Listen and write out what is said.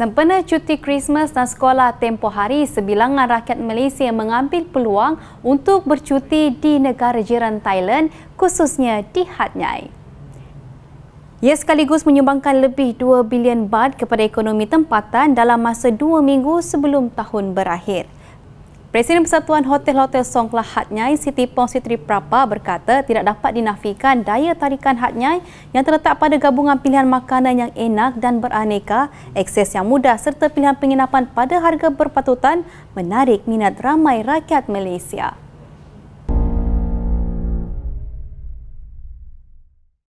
Sempena cuti Christmas dan sekolah tempoh hari, sebilangan rakyat Malaysia mengambil peluang untuk bercuti di negara jiran Thailand, khususnya di Hat Yai. Ia sekaligus menyumbangkan lebih 2 bilion baht kepada ekonomi tempatan dalam masa 2 minggu sebelum tahun berakhir. Presiden Persatuan Hotel-Hotel Songkla Hat Nyai, Siti Pong Sitri Prapa berkata tidak dapat dinafikan daya tarikan Hat Nyai yang terletak pada gabungan pilihan makanan yang enak dan beraneka, akses yang mudah serta pilihan penginapan pada harga berpatutan menarik minat ramai rakyat Malaysia.